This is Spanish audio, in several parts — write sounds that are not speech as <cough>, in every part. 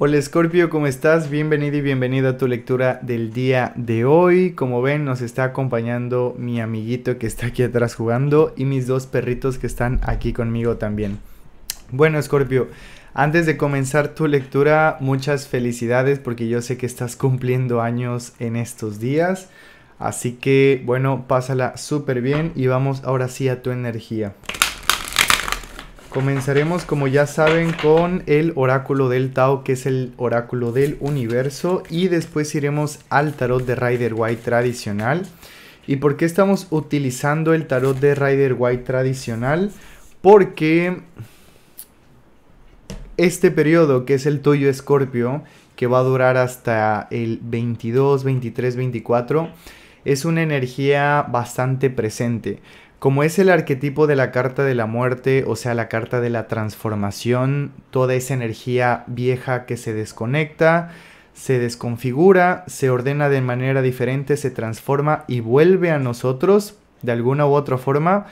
Hola Scorpio, ¿cómo estás? Bienvenido y bienvenido a tu lectura del día de hoy. Como ven, nos está acompañando mi amiguito que está aquí atrás jugando y mis dos perritos que están aquí conmigo también. Bueno Escorpio, antes de comenzar tu lectura, muchas felicidades porque yo sé que estás cumpliendo años en estos días. Así que bueno, pásala súper bien y vamos ahora sí a tu energía. Comenzaremos, como ya saben, con el oráculo del Tao, que es el oráculo del universo, y después iremos al tarot de Rider White tradicional. ¿Y por qué estamos utilizando el tarot de Rider White tradicional? Porque este periodo, que es el tuyo Escorpio, que va a durar hasta el 22, 23, 24, es una energía bastante presente. Como es el arquetipo de la carta de la muerte, o sea, la carta de la transformación, toda esa energía vieja que se desconecta, se desconfigura, se ordena de manera diferente, se transforma y vuelve a nosotros de alguna u otra forma,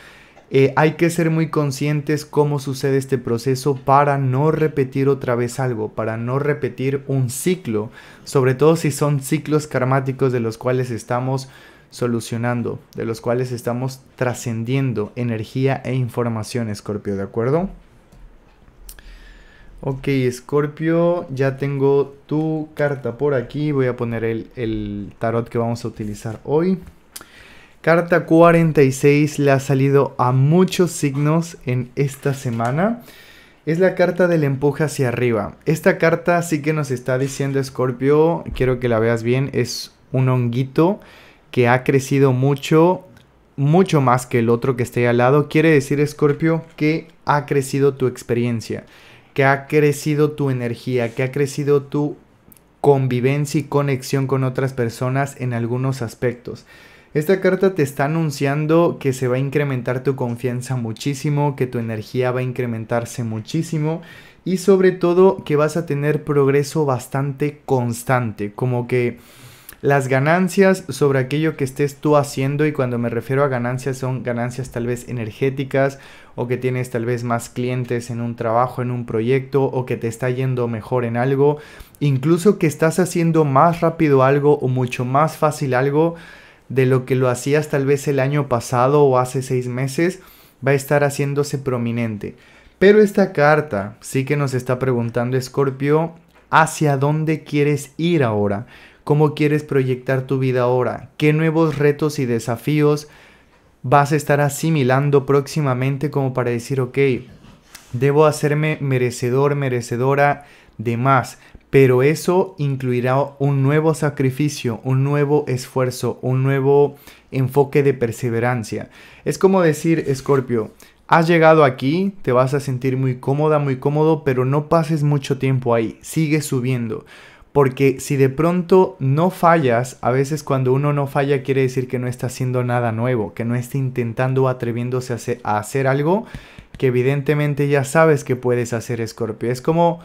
eh, hay que ser muy conscientes cómo sucede este proceso para no repetir otra vez algo, para no repetir un ciclo, sobre todo si son ciclos karmáticos de los cuales estamos solucionando, de los cuales estamos trascendiendo energía e información, Escorpio, ¿de acuerdo? Ok, Escorpio, ya tengo tu carta por aquí, voy a poner el, el tarot que vamos a utilizar hoy. Carta 46 le ha salido a muchos signos en esta semana es la carta del empuje hacia arriba. Esta carta sí que nos está diciendo Scorpio, quiero que la veas bien, es un honguito que ha crecido mucho, mucho más que el otro que esté al lado. Quiere decir, Scorpio, que ha crecido tu experiencia, que ha crecido tu energía, que ha crecido tu convivencia y conexión con otras personas en algunos aspectos. Esta carta te está anunciando que se va a incrementar tu confianza muchísimo, que tu energía va a incrementarse muchísimo y sobre todo que vas a tener progreso bastante constante, como que las ganancias sobre aquello que estés tú haciendo y cuando me refiero a ganancias son ganancias tal vez energéticas o que tienes tal vez más clientes en un trabajo, en un proyecto o que te está yendo mejor en algo, incluso que estás haciendo más rápido algo o mucho más fácil algo de lo que lo hacías tal vez el año pasado o hace seis meses, va a estar haciéndose prominente. Pero esta carta sí que nos está preguntando Scorpio ¿hacia dónde quieres ir ahora? cómo quieres proyectar tu vida ahora, qué nuevos retos y desafíos vas a estar asimilando próximamente como para decir, ok, debo hacerme merecedor, merecedora de más, pero eso incluirá un nuevo sacrificio, un nuevo esfuerzo, un nuevo enfoque de perseverancia. Es como decir, Escorpio, has llegado aquí, te vas a sentir muy cómoda, muy cómodo, pero no pases mucho tiempo ahí, sigue subiendo. Porque si de pronto no fallas, a veces cuando uno no falla quiere decir que no está haciendo nada nuevo, que no está intentando o atreviéndose a hacer, algo que evidentemente ya sabes que puedes hacer, Scorpio. Es como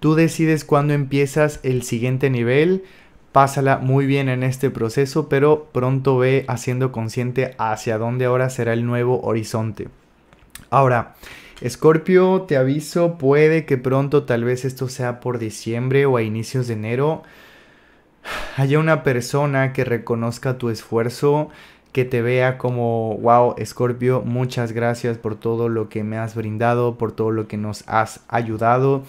tú decides cuándo empiezas el siguiente nivel, pásala muy bien en este proceso, pero pronto ve haciendo consciente hacia dónde ahora será el nuevo horizonte. Ahora, Escorpio, te aviso, puede que pronto, tal vez esto sea por diciembre o a inicios de enero, haya una persona que reconozca tu esfuerzo, que te vea como, wow, Escorpio, muchas gracias por todo lo que me has brindado, por todo lo que nos has ayudado,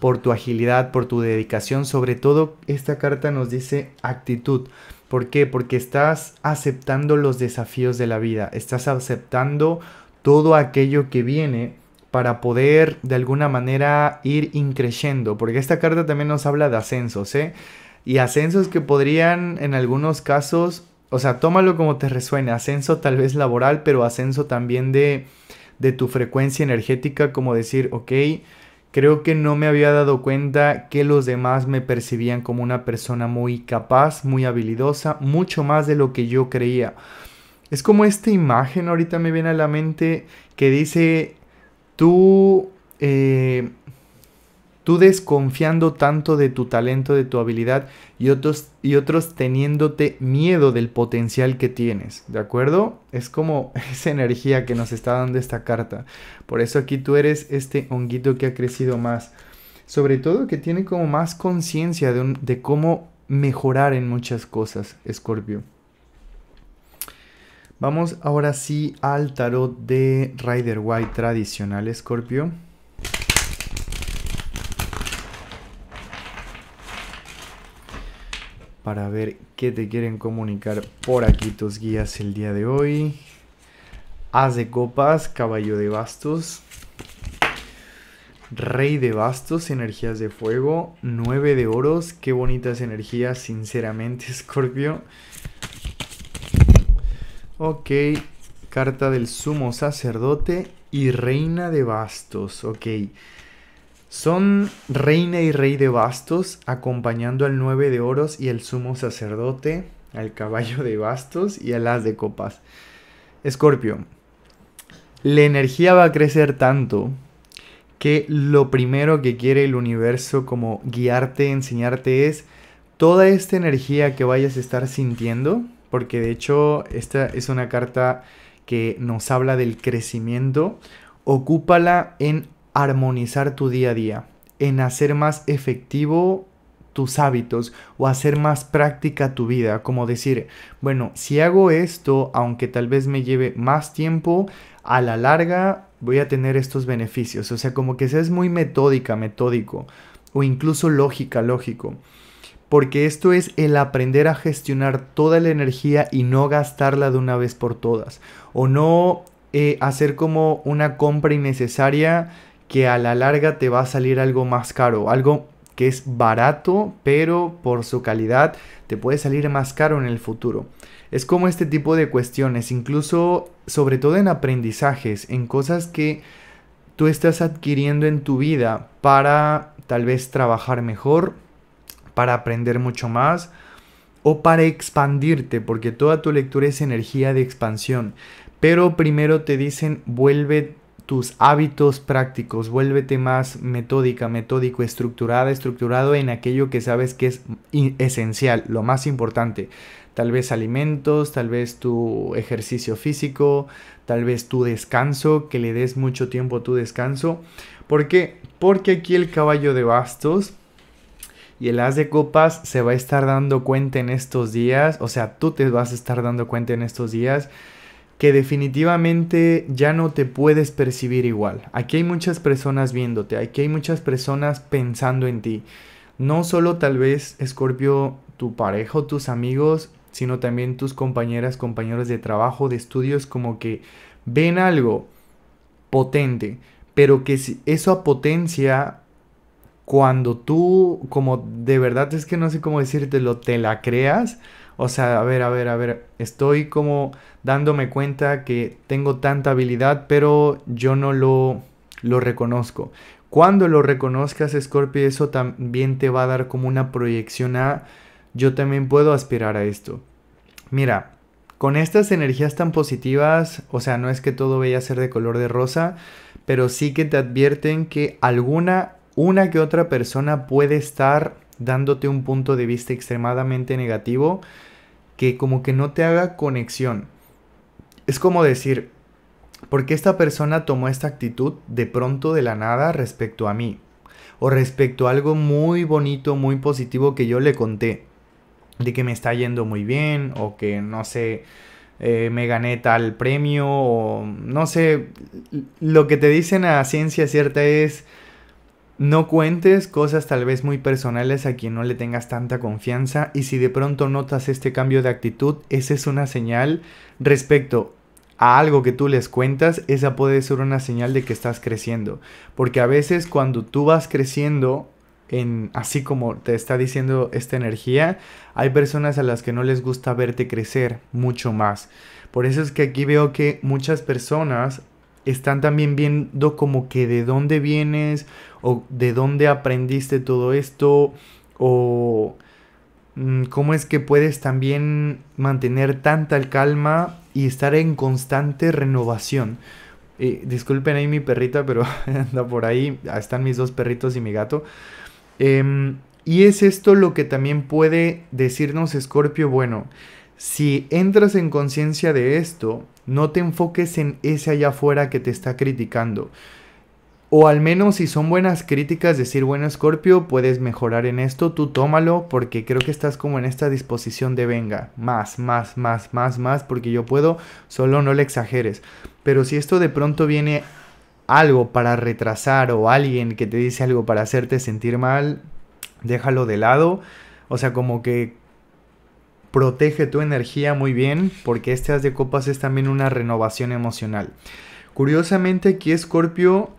por tu agilidad, por tu dedicación. Sobre todo, esta carta nos dice actitud. ¿Por qué? Porque estás aceptando los desafíos de la vida, estás aceptando todo aquello que viene para poder de alguna manera ir increciendo, porque esta carta también nos habla de ascensos, ¿eh? Y ascensos que podrían en algunos casos, o sea, tómalo como te resuene, ascenso tal vez laboral, pero ascenso también de, de tu frecuencia energética, como decir, ok, creo que no me había dado cuenta que los demás me percibían como una persona muy capaz, muy habilidosa, mucho más de lo que yo creía. Es como esta imagen ahorita me viene a la mente que dice tú, eh, tú desconfiando tanto de tu talento, de tu habilidad y otros, y otros teniéndote miedo del potencial que tienes, ¿de acuerdo? Es como <laughs> esa energía que nos está dando esta carta. Por eso aquí tú eres este honguito que ha crecido más. Sobre todo que tiene como más conciencia de, de cómo mejorar en muchas cosas, Scorpio. Vamos ahora sí al tarot de Rider White tradicional, Scorpio. Para ver qué te quieren comunicar por aquí tus guías el día de hoy. As de copas, caballo de bastos. Rey de bastos, energías de fuego. Nueve de oros, qué bonitas energías, sinceramente, <laughs> Scorpio. Ok, carta del sumo sacerdote y reina de bastos. Ok, son reina y rey de bastos acompañando al nueve de oros y el sumo sacerdote, al caballo de bastos y al as de copas. Escorpio, la energía va a crecer tanto que lo primero que quiere el universo como guiarte, enseñarte es toda esta energía que vayas a estar sintiendo porque de hecho esta es una carta que nos habla del crecimiento. Ocúpala en armonizar tu día a día, en hacer más efectivo tus hábitos o hacer más práctica tu vida, como decir, bueno, si hago esto, aunque tal vez me lleve más tiempo, a la larga voy a tener estos beneficios, o sea, como que seas muy metódica, metódico, o incluso lógica, lógico porque esto es el aprender a gestionar toda la energía y no gastarla de una vez por todas, o no eh, hacer como una compra innecesaria que a la larga te va a salir algo más caro, algo que es barato, pero por su calidad te puede salir más caro en el futuro. Es como este tipo de cuestiones, incluso sobre todo en aprendizajes, en cosas que tú estás adquiriendo en tu vida para tal vez trabajar mejor, para aprender mucho más o para expandirte, porque toda tu lectura es energía de expansión. Pero primero te dicen vuelve tus hábitos prácticos, vuélvete más metódica, metódico, estructurada, estructurado en aquello que sabes que es esencial, lo más importante. Tal vez alimentos, tal vez tu ejercicio físico, tal vez tu descanso, que le des mucho tiempo a tu descanso. ¿Por qué? Porque aquí el caballo de bastos y el as de copas se va a estar dando cuenta en estos días, o sea, tú te vas a estar dando cuenta en estos días que definitivamente ya no te puedes percibir igual. Aquí hay muchas personas viéndote, aquí hay muchas personas pensando en ti. No solo tal vez, Escorpio, tu pareja o tus amigos, sino también tus compañeras, compañeros de trabajo, de estudios, como que ven algo potente, pero que eso a potencia cuando tú, como de verdad es que no sé cómo decírtelo, te la creas, o sea, a ver, a ver, a ver, estoy como dándome cuenta que tengo tanta habilidad, pero yo no lo, lo reconozco. Cuando lo reconozcas, Scorpio, eso también te va a dar como una proyección a yo también puedo aspirar a esto. Mira, con estas energías tan positivas, o sea, no es que todo vaya a ser de color de rosa, pero sí que te advierten que alguna una que otra persona puede estar dándote un punto de vista extremadamente negativo que como que no te haga conexión. Es como decir, ¿por qué esta persona tomó esta actitud de pronto de la nada respecto a mí? O respecto a algo muy bonito, muy positivo que yo le conté. De que me está yendo muy bien o que no sé, eh, me gané tal premio o no sé. Lo que te dicen a ciencia cierta es no cuentes cosas tal vez muy personales a quien no le tengas tanta confianza y si de pronto notas este cambio de actitud, esa es una señal respecto a algo que tú les cuentas, esa puede ser una señal de que estás creciendo. Porque a veces cuando tú vas creciendo, en, así como te está diciendo esta energía, hay personas a las que no les gusta verte crecer mucho más. Por eso es que aquí veo que muchas personas están también viendo como que de dónde vienes o de dónde aprendiste todo esto o mm, cómo es que puedes también mantener tanta calma y estar en constante renovación. Eh, disculpen ahí mi perrita, pero <laughs> anda por ahí. Están mis dos perritos y mi gato. Em, y es esto lo que también puede decirnos Scorpio. Bueno, si entras en conciencia de esto, no te enfoques en ese allá afuera que te está criticando. O al menos si son buenas críticas, decir, bueno, Scorpio, puedes mejorar en esto, tú tómalo, porque creo que estás como en esta disposición de venga, más, más, más, más, más, porque yo puedo, solo no le exageres. Pero si esto de pronto viene algo para retrasar o alguien que te dice algo para hacerte sentir mal, déjalo de lado. O sea, como que protege tu energía muy bien porque este as de copas es también una renovación emocional. Curiosamente aquí Scorpio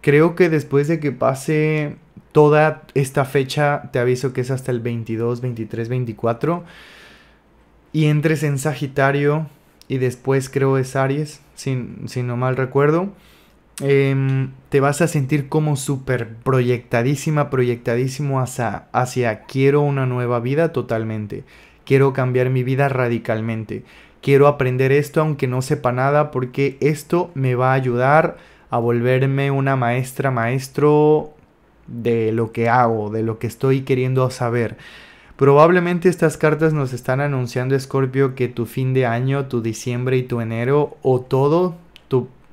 creo que después de que pase toda esta fecha, te aviso que es hasta el 22, 23, 24 y entres en Sagitario y después creo es Aries, si, no mal recuerdo. Em, te vas a sentir como súper proyectadísima, proyectadísimo hacia, hacia quiero una nueva vida totalmente quiero cambiar mi vida radicalmente, quiero aprender esto aunque no sepa nada porque esto me va a ayudar a volverme una maestra, maestro de lo que hago, de lo que estoy queriendo saber. Probablemente estas cartas nos están anunciando, Scorpio, que tu fin de año, tu diciembre y tu enero, o todo,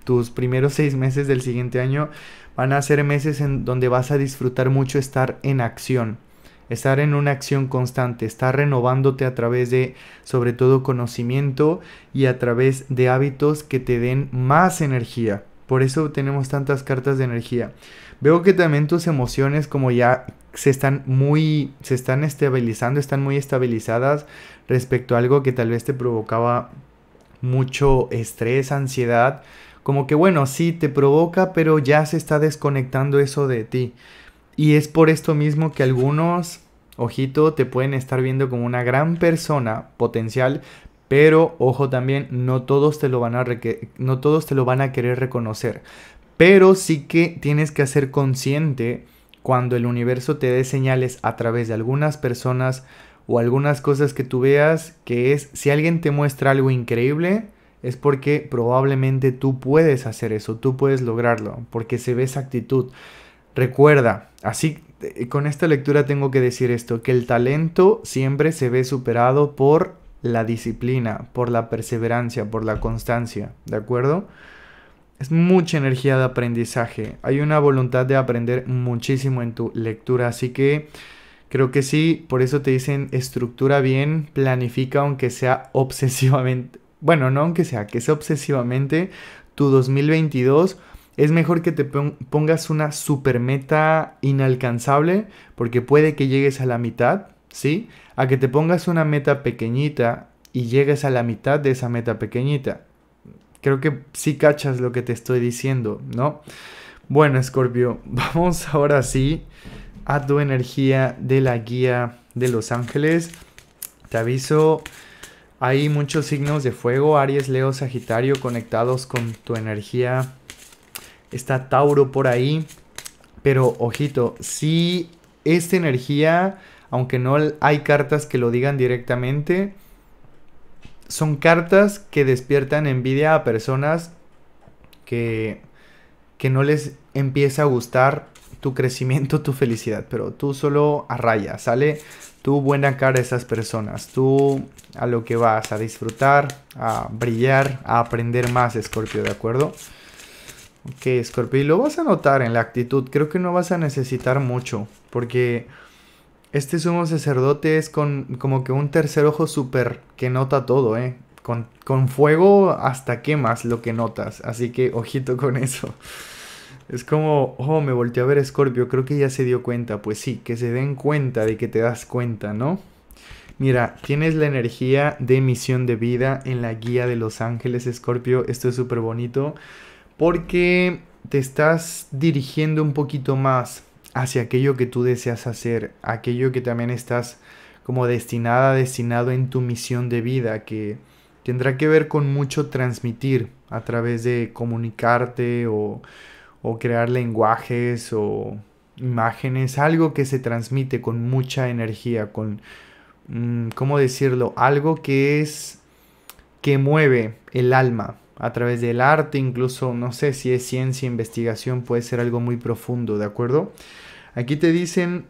tus primeros seis meses del siguiente año, van a ser meses en donde vas a disfrutar mucho estar en acción estar en una acción constante, estar renovándote a través de sobre todo conocimiento y a través de hábitos que te den más energía. Por eso tenemos tantas cartas de energía. Veo que también tus emociones como ya se están muy, se están estabilizando, están muy estabilizadas respecto a algo que tal vez te provocaba mucho estrés, ansiedad. Como que bueno, sí te provoca, pero ya se está desconectando eso de ti. Y es por esto mismo que algunos, ojito, te pueden estar viendo como una gran persona potencial, pero ojo también, no todos te lo van a, no todos te lo van a querer reconocer. Pero sí que tienes que ser consciente cuando el universo te dé señales a través de algunas personas o algunas cosas que tú veas, que es si alguien te muestra algo increíble, es porque probablemente tú puedes hacer eso, tú puedes lograrlo, porque se ve esa actitud. Recuerda, así eh, con esta lectura tengo que decir esto, que el talento siempre se ve superado por la disciplina, por la perseverancia, por la constancia, ¿de acuerdo? Es mucha energía de aprendizaje, hay una voluntad de aprender muchísimo en tu lectura, así que creo que sí, por eso te dicen estructura bien, planifica aunque sea <laughs> obsesivamente, bueno, no aunque sea, que sea obsesivamente tu 2022 es mejor que te pongas una super meta inalcanzable porque puede que llegues a la mitad, ¿sí? A que te pongas una meta pequeñita y llegues a la mitad de esa meta pequeñita. Creo que sí cachas lo que te estoy diciendo, ¿no? Bueno, Scorpio, <laughs> vamos ahora sí a tu energía de la guía de los ángeles. Te aviso, hay muchos signos de fuego, Aries, Leo, Sagitario conectados con tu energía Está Tauro por ahí. Pero ojito, si esta energía, aunque no hay cartas que lo digan directamente, son cartas que despiertan envidia a personas que, que no les empieza a gustar tu crecimiento, tu felicidad, pero tú solo a raya, ¿sale? Tú buena cara a esas personas, tú a lo que vas, a disfrutar, a brillar, a aprender más, Scorpio, ¿de acuerdo? Ok, Scorpio, y lo vas a notar en la actitud. Creo que no vas a necesitar mucho, porque este sumo sacerdote es con, como que un tercer ojo súper que nota todo, ¿eh? Con, con, fuego hasta quemas lo que notas, así que ojito con eso. Es como, oh, me volteé a ver Scorpio, creo que ya se dio cuenta. Pues sí, que se den cuenta de que te das cuenta, ¿no? Mira, tienes la energía de misión de vida en la guía de los ángeles, Scorpio. Esto es súper bonito porque te estás dirigiendo un poquito más hacia aquello que tú deseas hacer, aquello que también estás como destinada, destinado en tu misión de vida, que tendrá que ver con mucho transmitir a través de comunicarte o, crear lenguajes o imágenes, algo que se transmite con mucha energía, con, mm, ¿cómo decirlo? Algo que es, que mueve el alma, a través del arte, incluso no sé si es ciencia, investigación, puede ser algo muy profundo, ¿de acuerdo? Aquí te dicen,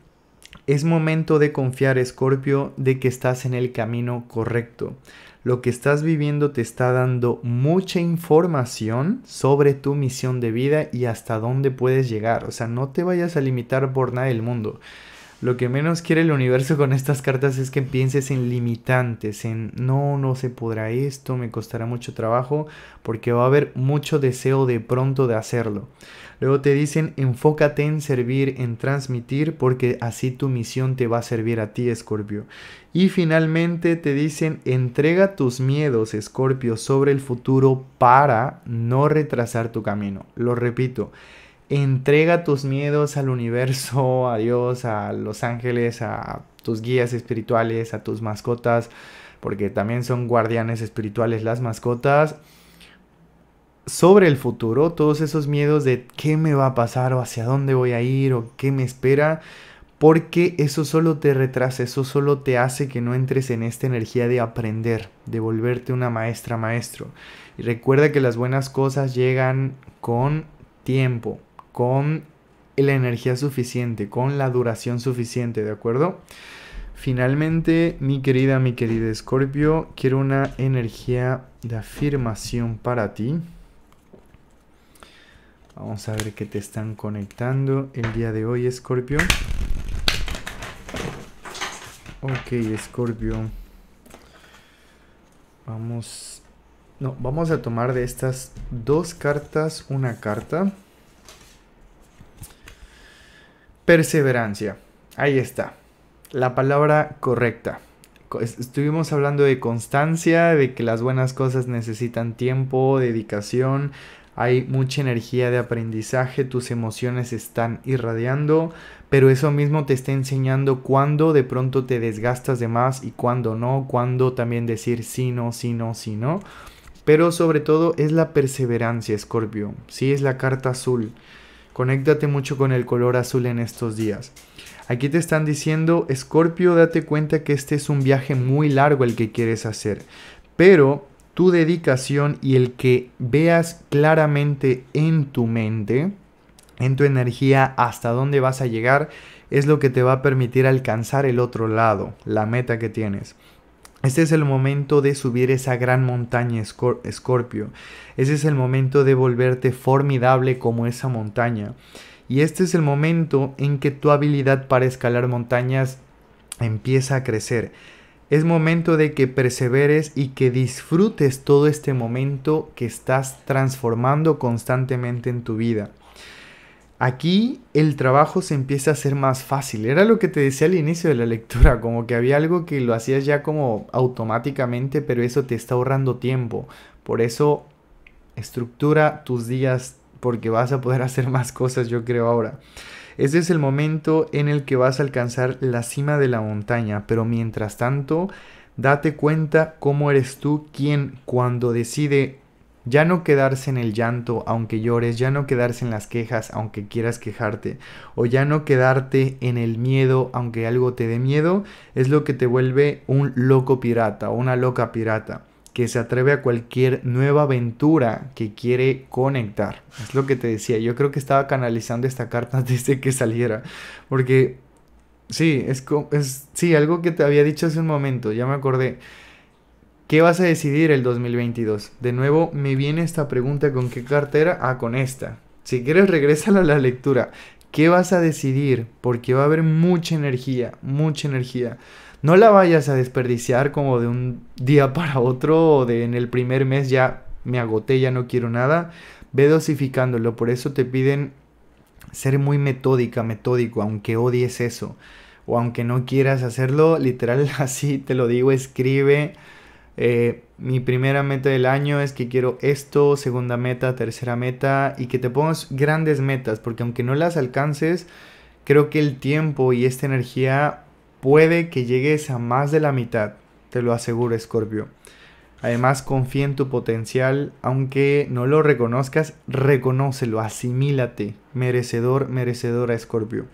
es momento de confiar, escorpio de que estás en el camino correcto. Lo que estás viviendo te está dando mucha información sobre tu misión de vida y hasta dónde puedes llegar. O sea, no te vayas a limitar por nada el mundo. Lo que menos quiere el universo con estas cartas es que pienses en limitantes, en no, no se podrá esto, me costará mucho trabajo, porque va a haber mucho deseo de pronto de hacerlo. Luego te dicen, enfócate en servir, en transmitir, porque así tu misión te va a servir a ti, Escorpio. Y finalmente te dicen, entrega tus miedos, Escorpio, sobre el futuro para no retrasar tu camino. Lo repito entrega tus miedos al universo, <laughs> a Dios, a los ángeles, a tus guías espirituales, a tus mascotas, porque también son guardianes espirituales las mascotas. Sobre el futuro, todos esos miedos de qué me va a pasar o hacia dónde voy a ir o qué me espera, porque eso solo te retrasa, eso solo te hace que no entres en esta energía de aprender, de volverte una maestra maestro. Y recuerda que las buenas cosas llegan con tiempo con la energía suficiente, con la duración suficiente, ¿de acuerdo? Finalmente, mi querida, mi querida Escorpio, quiero una energía de afirmación para ti. Vamos a ver qué te están conectando el día de hoy, Escorpio. Ok, Escorpio. Vamos... No, vamos a tomar de estas dos cartas una carta. Perseverancia. Ahí está. La palabra correcta. Estuvimos hablando de constancia, de que las buenas cosas necesitan tiempo, dedicación, hay mucha energía de aprendizaje, tus emociones están irradiando, pero eso mismo te está enseñando cuándo de pronto te desgastas de más y cuándo no, cuándo también decir sí, no, sí, no, sí, no. Pero sobre todo es la perseverancia, Scorpio, sí es la carta azul. Conéctate mucho con el color azul en estos días. Aquí te están diciendo, Escorpio, date cuenta que este es un viaje muy largo el que quieres hacer, pero tu dedicación y el que veas claramente en tu mente, en tu energía, hasta dónde vas a llegar, es lo que te va a permitir alcanzar el otro lado, la meta que tienes. Este es el momento de subir esa gran montaña, Escorpio. Ese es el momento de volverte formidable como esa montaña. Y este es el momento en que tu habilidad para escalar montañas empieza a crecer. Es momento de que perseveres y que disfrutes todo este momento que estás transformando constantemente en tu vida. Aquí el trabajo se empieza a hacer más fácil. Era lo que te decía al inicio de la lectura, como que había algo que lo hacías ya como automáticamente, pero eso te está ahorrando tiempo. Por eso estructura tus días porque vas a poder <laughs> hacer más cosas, yo creo ahora. Ese es el momento en el que vas a alcanzar la cima de la montaña, pero mientras tanto, date cuenta cómo eres tú quien cuando decide ya no quedarse en el llanto aunque llores, ya no quedarse en las quejas aunque quieras quejarte, o ya no quedarte en el miedo aunque algo te dé miedo, es lo que te vuelve un loco pirata o una loca pirata que se atreve a cualquier nueva aventura que quiere conectar. Es lo que te decía, yo creo que estaba canalizando esta carta desde <laughs> que saliera, porque sí, es, es sí, algo que te había dicho hace un momento, ya me acordé ¿Qué vas a decidir el 2022? De nuevo, me viene esta pregunta con qué cartera. Ah, con esta. Si quieres, regrésala a la lectura. ¿Qué vas a decidir? Porque va a haber mucha energía, mucha energía. No la vayas a desperdiciar como de un día <laughs> para otro o de en el primer mes ya me agoté, ya no quiero nada. Ve dosificándolo, por eso te piden ser muy metódica, metódico, aunque odies eso o aunque no quieras hacerlo, literal <laughs> así te lo digo, escribe eh, mi primera meta del año es que quiero esto, segunda meta, tercera meta, y que te pongas grandes metas, porque aunque no las alcances, creo que el tiempo y esta energía puede que llegues a más de la mitad, te lo aseguro Scorpio. Además, confía en tu potencial, aunque no lo reconozcas, reconócelo, asimílate, merecedor, merecedora Scorpio.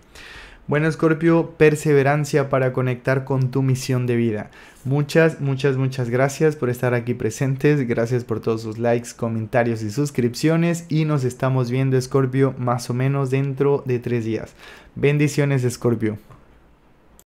Bueno, Scorpio, perseverancia para conectar con tu misión de vida. Muchas, muchas, muchas gracias por estar aquí presentes. Gracias por todos sus likes, comentarios y suscripciones. Y nos estamos viendo, Scorpio, más o menos dentro de tres días. Bendiciones, Scorpio.